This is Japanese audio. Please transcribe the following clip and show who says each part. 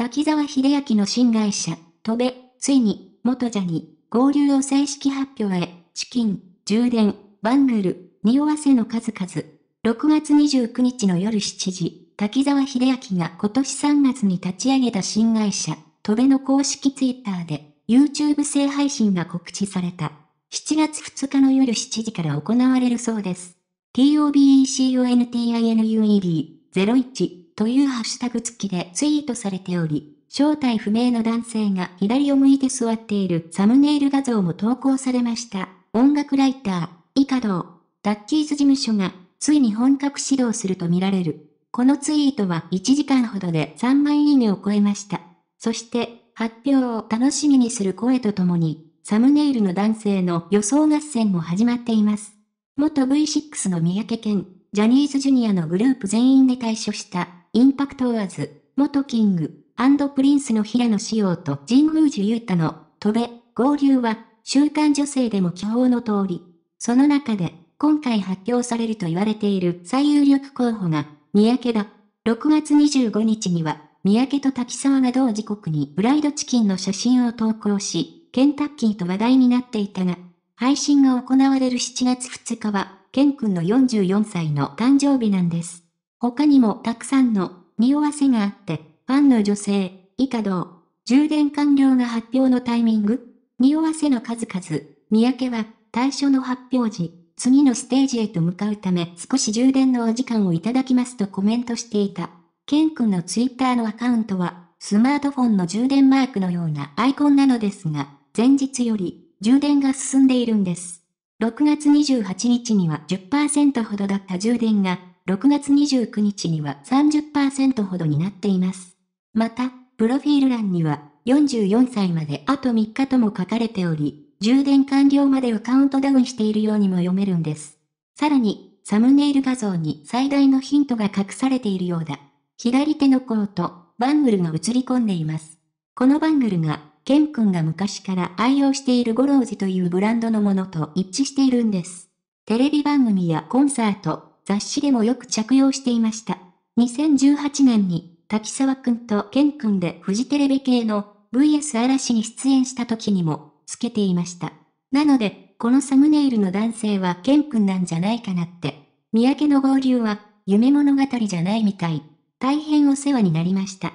Speaker 1: 滝沢秀明の新会社、戸部、ついに、元ジャニ、合流を正式発表へ、資金、充電、バングル、匂わせの数々。6月29日の夜7時、滝沢秀明が今年3月に立ち上げた新会社、戸部の公式ツイッターで、YouTube 制配信が告知された。7月2日の夜7時から行われるそうです。t o b e c o n t i n u e b 0 1というハッシュタグ付きでツイートされており、正体不明の男性が左を向いて座っているサムネイル画像も投稿されました。音楽ライター、イカドー、ダッキーズ事務所が、ついに本格始動するとみられる。このツイートは1時間ほどで3万いいねを超えました。そして、発表を楽しみにする声とともに、サムネイルの男性の予想合戦も始まっています。元 V6 の三宅健、ジャニーズジュニアのグループ全員で退所した、インパクトアーズ、元キング、プリンスの平野紫耀と神宮寺勇太の、戸部、合流は、週刊女性でも記報の通り。その中で、今回発表されると言われている最有力候補が、三宅だ。6月25日には、三宅と滝沢が同時刻にフライドチキンの写真を投稿し、ケンタッキーと話題になっていたが、配信が行われる7月2日は、ケン君の44歳の誕生日なんです。他にもたくさんの匂わせがあって、ファンの女性、以下同、充電完了が発表のタイミング、匂わせの数々、三宅は、対象の発表時、次のステージへと向かうため少し充電のお時間をいただきますとコメントしていた。ケン君のツイッターのアカウントは、スマートフォンの充電マークのようなアイコンなのですが、前日より充電が進んでいるんです。6月28日には10%ほどだった充電が、6月29日には30%ほどになっています。また、プロフィール欄には、44歳まであと3日とも書かれており、充電完了までをカウントダウンしているようにも読めるんです。さらに、サムネイル画像に最大のヒントが隠されているようだ。左手のコート、バングルが映り込んでいます。このバングルがケン君が昔から愛用しているゴロージというブランドのものと一致しているんです。テレビ番組やコンサート、雑誌でもよく着用していました。2018年に、滝沢くんとケンくんでフジテレビ系の VS 嵐に出演した時にも、つけていました。なので、このサムネイルの男性はケンくんなんじゃないかなって。三宅の合流は、夢物語じゃないみたい。大変お世話になりました。